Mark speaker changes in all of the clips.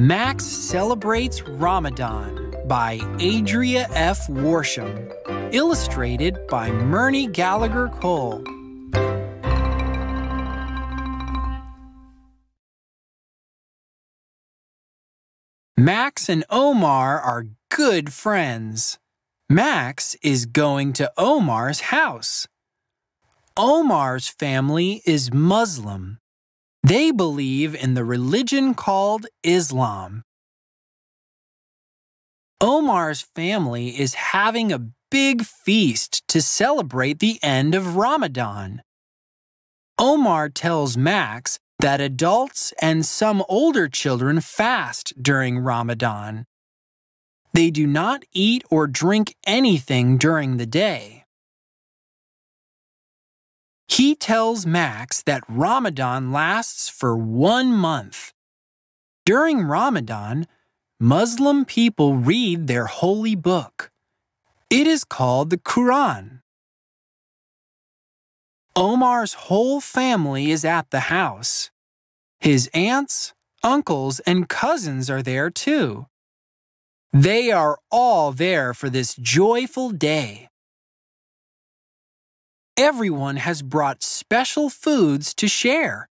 Speaker 1: Max Celebrates Ramadan by Adria F. Warsham. Illustrated by Mernie Gallagher Cole. Max and Omar are good friends. Max is going to Omar's house. Omar's family is Muslim, they believe in the religion called Islam. Omar's family is having a big feast to celebrate the end of Ramadan. Omar tells Max that adults and some older children fast during Ramadan. They do not eat or drink anything during the day. He tells Max that Ramadan lasts for one month. During Ramadan, Muslim people read their holy book. It is called the Quran. Omar's whole family is at the house. His aunts, uncles, and cousins are there too. They are all there for this joyful day. Everyone has brought special foods to share.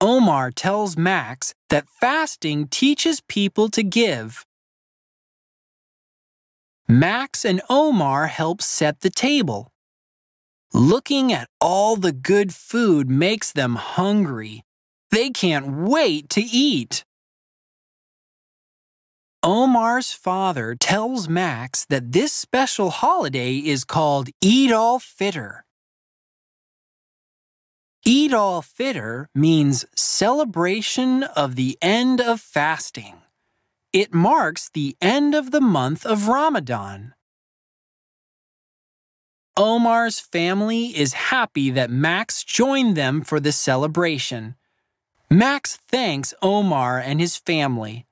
Speaker 1: Omar tells Max that fasting teaches people to give. Max and Omar help set the table. Looking at all the good food makes them hungry. They can't wait to eat. Omar's father tells Max that this special holiday is called Eid al Fitr. Eid al Fitr means celebration of the end of fasting. It marks the end of the month of Ramadan. Omar's family is happy that Max joined them for the celebration. Max thanks Omar and his family.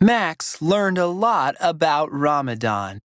Speaker 1: Max learned a lot about Ramadan.